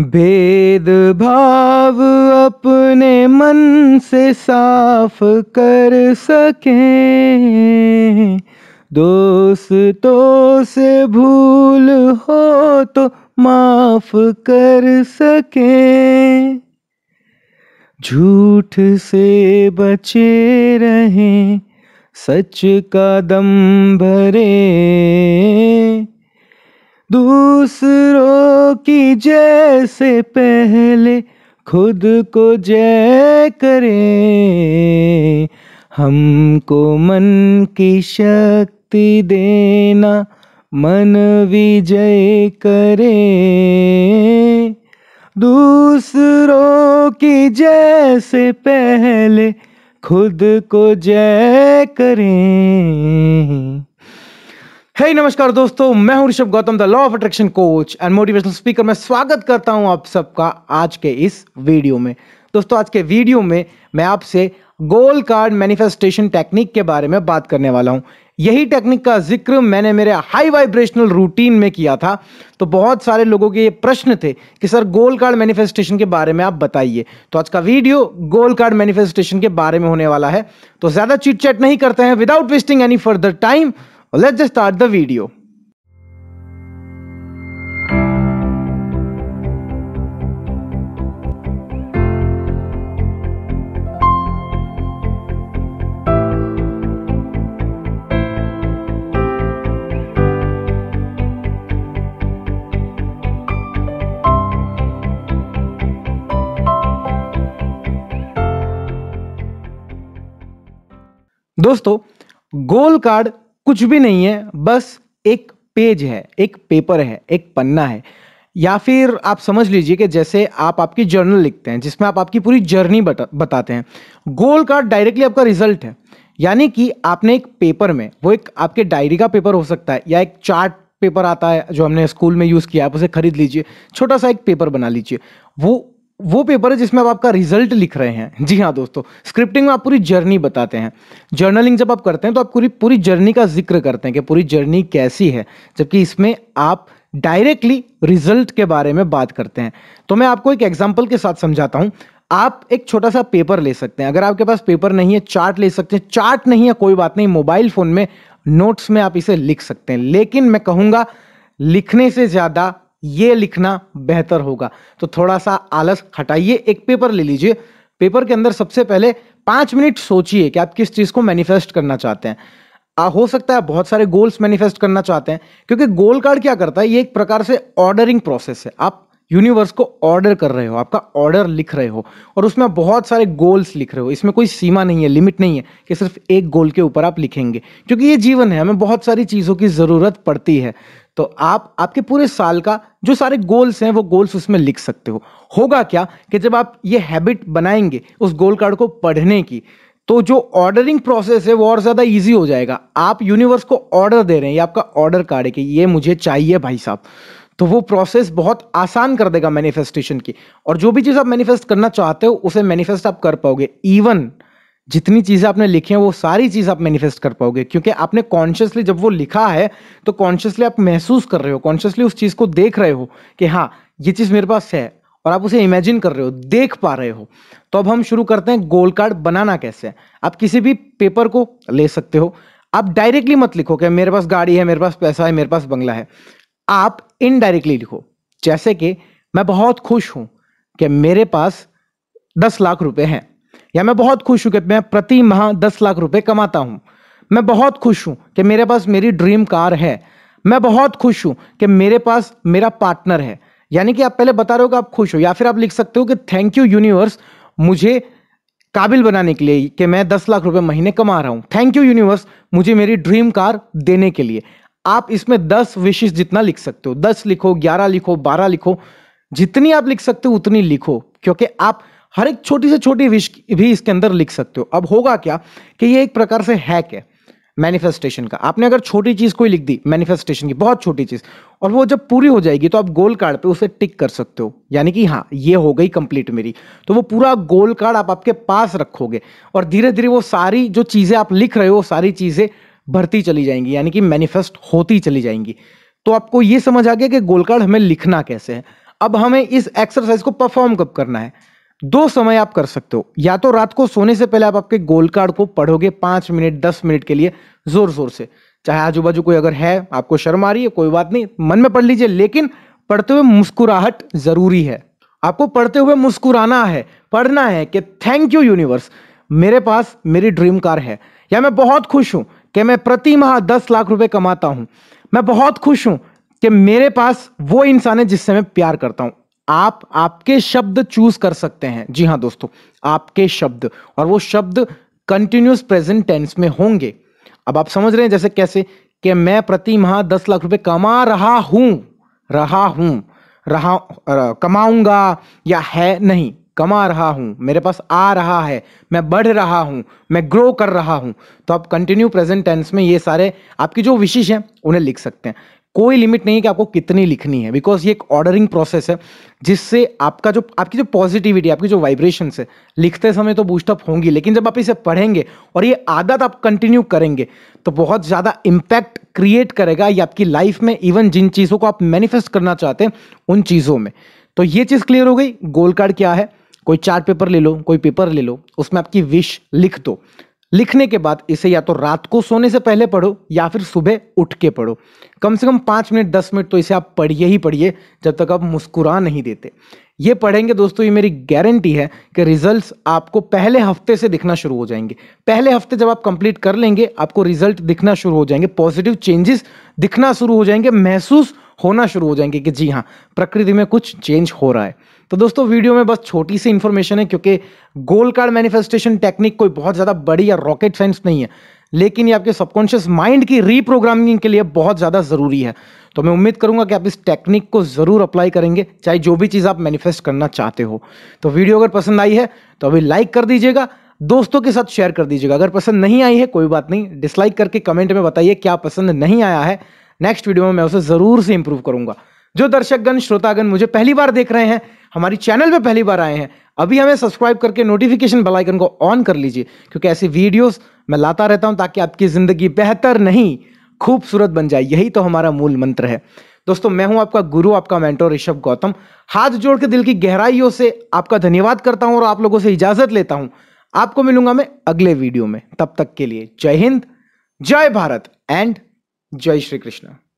भेद भाव अपने मन से साफ कर सकें दोस्तों से भूल हो तो माफ कर सकें झूठ से बचे रहें सच का दम भरें दूसरों की जैसे पहले खुद को जय करें हमको मन की शक्ति देना मन विजय करें दूसरों की जैसे पहले खुद को जय करें hey, नमस्कार दोस्तों मैं हूं Rishabh Gautam the law of attraction coach and motivational speaker मैं स्वागत करता हूं आप सबका आज के इस वीडियो में दोस्तों आज के वीडियो में मैं आपसे गोल कार्ड मैनिफेस्टेशन टेक्निक के बारे में बात करने वाला हूं यही टेक्निक का जिक्र मैंने मेरे हाई वाइब्रेशनल रूटीन में किया था तो बहुत सारे लोगों के ये प्रश्न थे कि सर गोल कार्ड मैनिफेस्टेशन के बारे में आप बताइए तो आज का वीडियो गोल कार्ड मैनिफेस्टेशन के बारे में होने वाला है तो ज़्यादा चिट चैट नहीं करते हैं without wasting any further time Let's just start the video. दोस्तों गोल कार्ड कुछ भी नहीं है बस एक पेज है एक पेपर है एक पन्ना है या फिर आप समझ लीजिए कि जैसे आप आपकी जर्नल लिखते हैं जिसमें आप आपकी पूरी जर्नी बता, बताते हैं गोल कार्ड डायरेक्टली आपका रिजल्ट है यानी कि आपने एक पेपर में वो एक आपके डायरी का पेपर हो सकता है या एक चार्ट पेपर आता है जो हमने स्कूल में यूज़ किया आप उसे खरीद लीजिए छोटा सा एक पेपर बना लीजिए वो वो पेपर है जिसमें आप आपका रिजल्ट लिख रहे हैं जी हाँ दोस्तों स्क्रिप्टिंग में आप पूरी जर्नी बताते हैं जर्नलिंग जब आप करते हैं तो आप पूरी पूरी जर्नी का जिक्र करते हैं कि पूरी जर्नी कैसी है जबकि इसमें आप डायरेक्टली रिजल्ट के बारे में बात करते हैं तो मैं आपको एक एग्जाम्पल के साथ समझाता हूँ आप एक छोटा सा पेपर ले सकते हैं अगर आपके पास पेपर नहीं है चार्ट ले सकते हैं चार्ट नहीं है कोई बात नहीं मोबाइल फ़ोन में नोट्स में आप इसे लिख सकते हैं लेकिन मैं कहूँगा लिखने से ज़्यादा ये लिखना बेहतर होगा तो थोड़ा सा आलस हटाइए एक पेपर ले लीजिए पेपर के अंदर सबसे पहले पाँच मिनट सोचिए कि आप किस चीज़ को मैनिफेस्ट करना चाहते हैं आ, हो सकता है बहुत सारे गोल्स मैनिफेस्ट करना चाहते हैं क्योंकि गोल कार्ड क्या करता है ये एक प्रकार से ऑर्डरिंग प्रोसेस है आप यूनिवर्स को ऑर्डर कर रहे हो आपका ऑर्डर लिख रहे हो और उसमें आप बहुत सारे गोल्स लिख रहे हो इसमें कोई सीमा नहीं है लिमिट नहीं है कि सिर्फ एक गोल के ऊपर आप लिखेंगे क्योंकि ये जीवन है हमें बहुत सारी चीज़ों की ज़रूरत पड़ती है तो आप आपके पूरे साल का जो सारे गोल्स हैं वो गोल्स उसमें लिख सकते हो होगा क्या कि जब आप ये हैबिट बनाएंगे उस गोल कार्ड को पढ़ने की तो जो ऑर्डरिंग प्रोसेस है वो और ज़्यादा इजी हो जाएगा आप यूनिवर्स को ऑर्डर दे रहे हैं ये आपका ऑर्डर कार्ड है कि ये मुझे चाहिए भाई साहब तो वो प्रोसेस बहुत आसान कर देगा मैनिफेस्टेशन की और जो भी चीज़ आप मैनिफेस्ट करना चाहते हो उसे मैनिफेस्ट आप कर पाओगे इवन जितनी चीज़ें आपने लिखी हैं वो सारी चीज़ आप मैनिफेस्ट कर पाओगे क्योंकि आपने कॉन्शियसली जब वो लिखा है तो कॉन्शियसली आप महसूस कर रहे हो कॉन्शियसली उस चीज़ को देख रहे हो कि हाँ ये चीज़ मेरे पास है और आप उसे इमेजिन कर रहे हो देख पा रहे हो तो अब हम शुरू करते हैं गोल कार्ड बनाना कैसे आप किसी भी पेपर को ले सकते हो आप डायरेक्टली मत लिखो कि मेरे पास गाड़ी है मेरे पास पैसा है मेरे पास बंगला है आप इनडायरेक्टली लिखो जैसे कि मैं बहुत खुश हूँ कि मेरे पास दस लाख रुपए हैं या मैं बहुत खुश हूँ कि मैं प्रति माह दस लाख रुपए कमाता हूँ मैं बहुत खुश हूँ कि मेरे पास मेरी ड्रीम कार है मैं बहुत खुश हूँ कि मेरे पास मेरा पार्टनर है यानी कि आप पहले बता रहे हो कि आप खुश हो या फिर आप लिख सकते हो कि थैंक यू यूनिवर्स मुझे काबिल बनाने के लिए कि मैं दस लाख रुपए महीने कमा रहा हूँ थैंक यू यूनिवर्स मुझे मेरी ड्रीम कार देने के लिए आप इसमें दस विशेष जितना लिख सकते हो दस लिखो ग्यारह लिखो बारह लिखो जितनी आप लिख सकते हो उतनी लिखो क्योंकि आप हर एक छोटी से छोटी विश भी इसके अंदर लिख सकते हो अब होगा क्या कि ये एक प्रकार से हैक है मैनिफेस्टेशन का आपने अगर छोटी चीज़ कोई लिख दी मैनिफेस्टेशन की बहुत छोटी चीज़ और वो जब पूरी हो जाएगी तो आप गोल कार्ड पे उसे टिक कर सकते हो यानी कि हाँ ये हो गई कंप्लीट मेरी तो वो पूरा गोल कार्ड आप आपके पास रखोगे और धीरे धीरे वो सारी जो चीज़ें आप लिख रहे हो वो सारी चीज़ें भरती चली जाएंगी यानी कि मैनिफेस्ट होती चली जाएंगी तो आपको ये समझ आ गया कि गोल कार्ड हमें लिखना कैसे है अब हमें इस एक्सरसाइज को परफॉर्म कब करना है दो समय आप कर सकते हो या तो रात को सोने से पहले आप आपके गोल कार्ड को पढ़ोगे पांच मिनट दस मिनट के लिए जोर जोर से चाहे आजू बाजू कोई अगर है आपको शर्म आ रही है कोई बात नहीं मन में पढ़ लीजिए लेकिन पढ़ते हुए मुस्कुराहट जरूरी है आपको पढ़ते हुए मुस्कुराना है पढ़ना है कि थैंक यू यूनिवर्स मेरे पास मेरी ड्रीम कार है या मैं बहुत खुश हूं कि मैं प्रति माह दस लाख रुपए कमाता हूं मैं बहुत खुश हूं कि मेरे पास वो इंसान है जिससे मैं प्यार करता हूं आप आपके शब्द चूज कर सकते हैं जी हाँ दोस्तों आपके शब्द और वो शब्द कंटिन्यूस प्रेजेंट टेंस में होंगे अब आप समझ रहे हैं जैसे कैसे कि मैं प्रति माह दस लाख रुपए कमा रहा हूं रहा हूं रहा कमाऊंगा या है नहीं कमा रहा हूं मेरे पास आ रहा है मैं बढ़ रहा हूं मैं ग्रो कर रहा हूं तो आप कंटिन्यू प्रेजेंट टेंस में ये सारे आपकी जो विशेष हैं उन्हें लिख सकते हैं कोई लिमिट नहीं है कि आपको कितनी लिखनी है बिकॉज ये एक ऑर्डरिंग प्रोसेस है जिससे आपका जो आपकी जो पॉजिटिविटी आपकी जो वाइब्रेशन है लिखते समय तो बूस्टअप होंगी लेकिन जब आप इसे पढ़ेंगे और ये आदत आप कंटिन्यू करेंगे तो बहुत ज़्यादा इम्पैक्ट क्रिएट करेगा ये आपकी लाइफ में इवन जिन चीज़ों को आप मैनिफेस्ट करना चाहते हैं उन चीज़ों में तो ये चीज़ क्लियर हो गई गोल कार्ड क्या है कोई चार्ट पेपर ले लो कोई पेपर ले लो उसमें आपकी विश लिख दो लिखने के बाद इसे या तो रात को सोने से पहले पढ़ो या फिर सुबह उठ के पढ़ो कम से कम पाँच मिनट दस मिनट तो इसे आप पढ़िए ही पढ़िए जब तक आप मुस्कुरा नहीं देते ये पढ़ेंगे दोस्तों ये मेरी गारंटी है कि रिजल्ट्स आपको पहले हफ्ते से दिखना शुरू हो जाएंगे पहले हफ्ते जब आप कंप्लीट कर लेंगे आपको रिजल्ट दिखना शुरू हो जाएंगे पॉजिटिव चेंजेस दिखना शुरू हो जाएंगे महसूस होना शुरू हो जाएंगे कि जी हाँ प्रकृति में कुछ चेंज हो रहा है तो दोस्तों वीडियो में बस छोटी सी इन्फॉर्मेशन है क्योंकि गोल कार्ड मैनिफेस्टेशन टेक्निक कोई बहुत ज़्यादा बड़ी या रॉकेट साइंस नहीं है लेकिन ये आपके सबकॉन्शियस माइंड की रीप्रोग्रामिंग के लिए बहुत ज़्यादा ज़रूरी है तो मैं उम्मीद करूंगा कि आप इस टेक्निक को ज़रूर अप्लाई करेंगे चाहे जो भी चीज़ आप मैनिफेस्ट करना चाहते हो तो वीडियो अगर पसंद आई है तो अभी लाइक कर दीजिएगा दोस्तों के साथ शेयर कर दीजिएगा अगर पसंद नहीं आई है कोई बात नहीं डिसलाइक करके कमेंट में बताइए क्या पसंद नहीं आया है नेक्स्ट वीडियो में मैं उसे ज़रूर से इम्प्रूव करूँगा जो दर्शकगण श्रोतागण मुझे पहली बार देख रहे हैं हमारी चैनल पे पहली बार आए हैं अभी हमें सब्सक्राइब करके नोटिफिकेशन बेल आइकन को ऑन कर लीजिए क्योंकि ऐसी वीडियोस मैं लाता रहता हूं ताकि आपकी ज़िंदगी बेहतर नहीं खूबसूरत बन जाए यही तो हमारा मूल मंत्र है दोस्तों मैं हूं आपका गुरु आपका मेंटोर ऋषभ गौतम हाथ जोड़ के दिल की गहराइयों से आपका धन्यवाद करता हूं और आप लोगों से इजाज़त लेता हूं आपको मिलूंगा मैं अगले वीडियो में तब तक के लिए जय हिंद जय भारत एंड जय श्री कृष्ण